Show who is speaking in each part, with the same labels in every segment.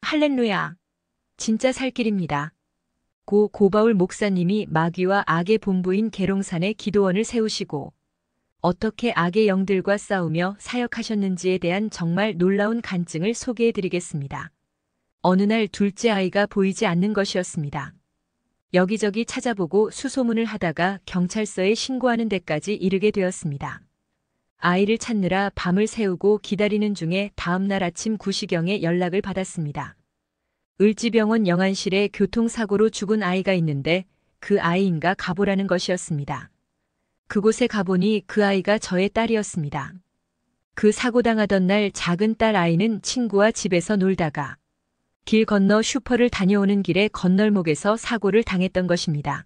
Speaker 1: 할렐루야. 진짜 살 길입니다. 고 고바울 목사님이 마귀와 악의 본부인 계룡산에 기도원을 세우시고 어떻게 악의 영들과 싸우며 사역하셨는지에 대한 정말 놀라운 간증을 소개해 드리겠습니다. 어느 날 둘째 아이가 보이지 않는 것이었습니다. 여기저기 찾아보고 수소문을 하다가 경찰서에 신고하는 데까지 이르게 되었습니다. 아이를 찾느라 밤을 새우고 기다리는 중에 다음날 아침 구시경에 연락을 받았습니다. 을지병원 영안실에 교통사고로 죽은 아이가 있는데 그 아이인가 가보라는 것이었습니다. 그곳에 가보니 그 아이가 저의 딸이었습니다. 그 사고당하던 날 작은 딸 아이는 친구와 집에서 놀다가 길 건너 슈퍼를 다녀오는 길에 건널목에서 사고를 당했던 것입니다.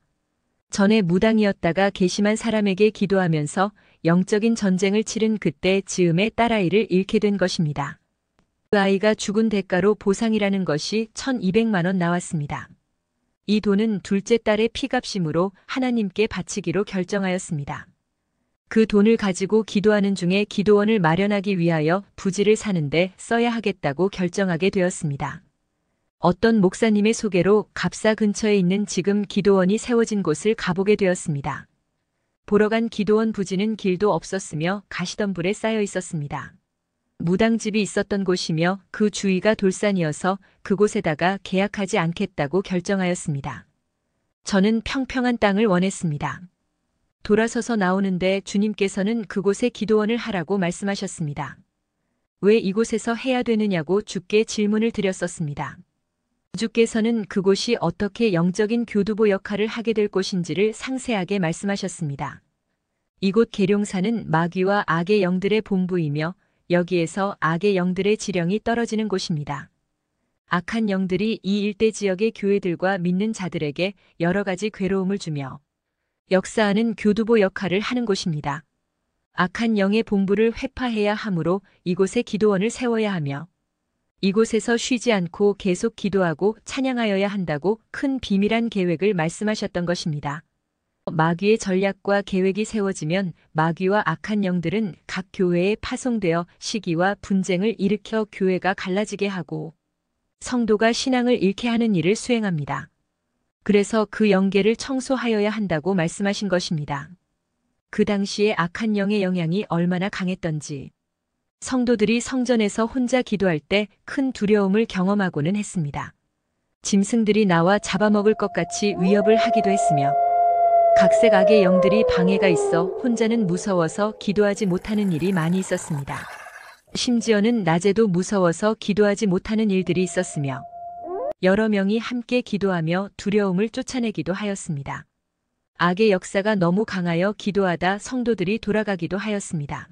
Speaker 1: 전에 무당이었다가 괘씸한 사람에게 기도하면서 영적인 전쟁을 치른 그때 지음의 딸아이를 잃게 된 것입니다. 그 아이가 죽은 대가로 보상이라는 것이 1200만 원 나왔습니다. 이 돈은 둘째 딸의 피값심으로 하나님께 바치기로 결정하였습니다. 그 돈을 가지고 기도하는 중에 기도원을 마련하기 위하여 부지를 사는데 써야 하겠다고 결정하게 되었습니다. 어떤 목사님의 소개로 갑사 근처에 있는 지금 기도원이 세워진 곳을 가보게 되었습니다. 보러 간 기도원 부지는 길도 없었으며 가시던불에 쌓여 있었습니다. 무당집이 있었던 곳이며 그 주위가 돌산이어서 그곳에다가 계약하지 않겠다고 결정하였습니다. 저는 평평한 땅을 원했습니다. 돌아서서 나오는데 주님께서는 그곳에 기도원을 하라고 말씀하셨습니다. 왜 이곳에서 해야 되느냐고 주께 질문을 드렸었습니다. 주께서는 그곳이 어떻게 영적인 교두보 역할을 하게 될 곳인지를 상세하게 말씀하셨습니다. 이곳 계룡산은 마귀와 악의 영들의 본부이며 여기에서 악의 영들의 지령이 떨어지는 곳입니다. 악한 영들이 이 일대 지역의 교회들과 믿는 자들에게 여러 가지 괴로움을 주며 역사하는 교두보 역할을 하는 곳입니다. 악한 영의 본부를 회파해야 하므로 이곳에 기도원을 세워야 하며 이곳에서 쉬지 않고 계속 기도하고 찬양하여야 한다고 큰 비밀한 계획을 말씀하셨던 것입니다. 마귀의 전략과 계획이 세워지면 마귀와 악한 영들은 각 교회에 파송되어 시기와 분쟁을 일으켜 교회가 갈라지게 하고 성도가 신앙을 잃게 하는 일을 수행합니다. 그래서 그 영계를 청소하여야 한다고 말씀하신 것입니다. 그 당시에 악한 영의 영향이 얼마나 강했던지 성도들이 성전에서 혼자 기도할 때 큰 두려움을 경험하고는 했습니다. 짐승들이 나와 잡아먹을 것 같이 위협을 하기도 했으며 각색 악의 영들이 방해가 있어 혼자는 무서워서 기도하지 못하는 일이 많이 있었습니다. 심지어는 낮에도 무서워서 기도하지 못하는 일들이 있었으며 여러 명이 함께 기도하며 두려움을 쫓아내기도 하였습니다. 악의 역사가 너무 강하여 기도하다 성도들이 돌아가기도 하였습니다.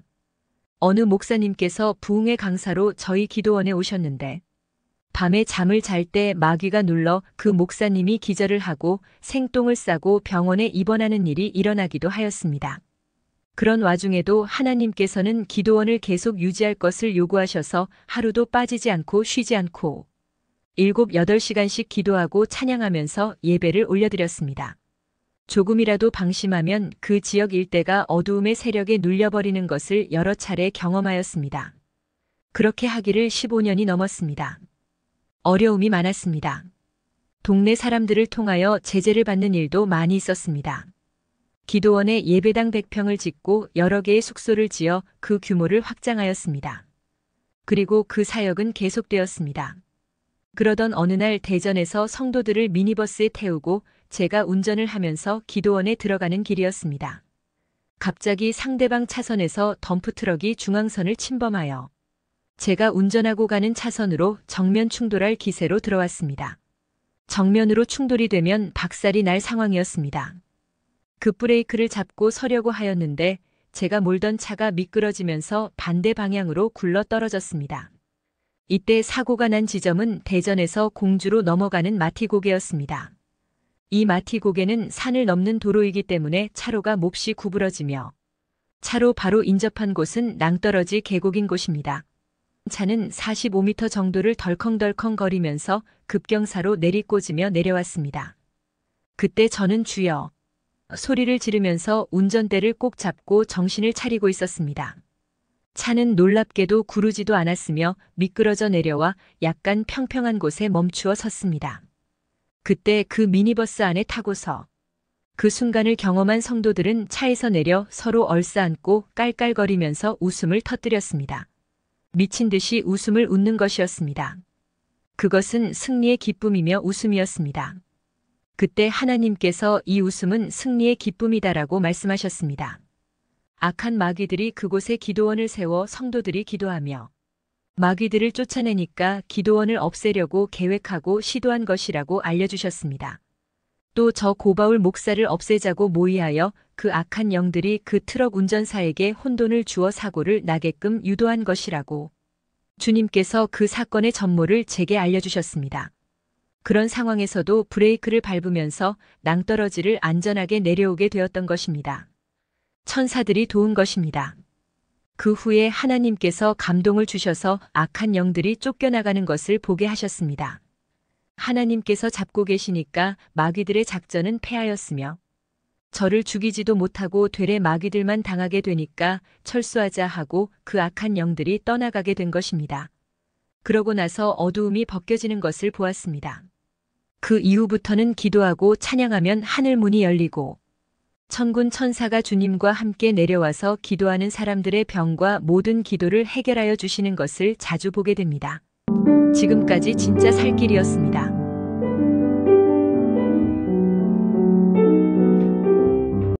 Speaker 1: 어느 목사님께서 부흥의 강사로 저희 기도원에 오셨는데 밤에 잠을 잘 때 마귀가 눌러 그 목사님이 기절을 하고 생똥을 싸고 병원에 입원하는 일이 일어나기도 하였습니다. 그런 와중에도 하나님께서는 기도원을 계속 유지할 것을 요구하셔서 하루도 빠지지 않고 쉬지 않고 7, 8시간씩 기도하고 찬양하면서 예배를 올려드렸습니다. 조금이라도 방심하면 그 지역 일대가 어두움의 세력에 눌려버리는 것을 여러 차례 경험하였습니다. 그렇게 하기를 15년이 넘었습니다. 어려움이 많았습니다. 동네 사람들을 통하여 제재를 받는 일도 많이 있었습니다. 기도원에 예배당 100평을 짓고 여러 개의 숙소를 지어 그 규모를 확장하였습니다. 그리고 그 사역은 계속되었습니다. 그러던 어느 날 대전에서 성도들을 미니버스에 태우고 제가 운전을 하면서 기도원에 들어가는 길이었습니다. 갑자기 상대방 차선에서 덤프트럭이 중앙선을 침범하여 제가 운전하고 가는 차선으로 정면 충돌할 기세로 들어왔습니다. 정면으로 충돌이 되면 박살이 날 상황이었습니다. 급브레이크를 그 잡고 서려고 하였는데 제가 몰던 차가 미끄러지면서 반대 방향으로 굴러 떨어졌습니다. 이때 사고가 난 지점은 대전에서 공주로 넘어가는 마티고개였습니다. 이 마티고개는 산을 넘는 도로이기 때문에 차로가 몹시 구부러지며 차로 바로 인접한 곳은 낭떠러지 계곡인 곳입니다. 차는 45m 정도를 덜컹덜컹 거리면서 급경사로 내리꽂으며 내려왔습니다. 그때 저는 주여 소리를 지르면서 운전대를 꼭 잡고 정신을 차리고 있었습니다. 차는 놀랍게도 구르지도 않았으며 미끄러져 내려와 약간 평평한 곳에 멈추어 섰습니다. 그때 그 미니버스 안에 타고서 그 순간을 경험한 성도들은 차에서 내려 서로 얼싸안고 깔깔거리면서 웃음을 터뜨렸습니다. 미친 듯이 웃음을 웃는 것이었습니다. 그것은 승리의 기쁨이며 웃음이었습니다. 그때 하나님께서 이 웃음은 승리의 기쁨이다라고 말씀하셨습니다. 악한 마귀들이 그곳에 기도원을 세워 성도들이 기도하며 마귀들을 쫓아내니까 기도원을 없애려고 계획하고 시도한 것이라고 알려주셨습니다. 또 저 고바울 목사를 없애자고 모의하여 그 악한 영들이 그 트럭 운전사에게 혼돈을 주어 사고를 나게끔 유도한 것이라고 주님께서 그 사건의 전모를 제게 알려주셨습니다. 그런 상황에서도 브레이크를 밟으면서 낭떠러지를 안전하게 내려오게 되었던 것입니다. 천사들이 도운 것입니다. 그 후에 하나님께서 감동을 주셔서 악한 영들이 쫓겨나가는 것을 보게 하셨습니다. 하나님께서 잡고 계시니까 마귀들의 작전은 패하였으며 저를 죽이지도 못하고 되레 마귀들만 당하게 되니까 철수하자 하고 그 악한 영들이 떠나가게 된 것입니다. 그러고 나서 어두움이 벗겨지는 것을 보았습니다. 그 이후부터는 기도하고 찬양하면 하늘 문이 열리고 천군 천사가 주님과 함께 내려와서 기도하는 사람들의 병과 모든 기도를 해결하여 주시는 것을 자주 보게 됩니다. 지금까지 진짜 살 길이었습니다.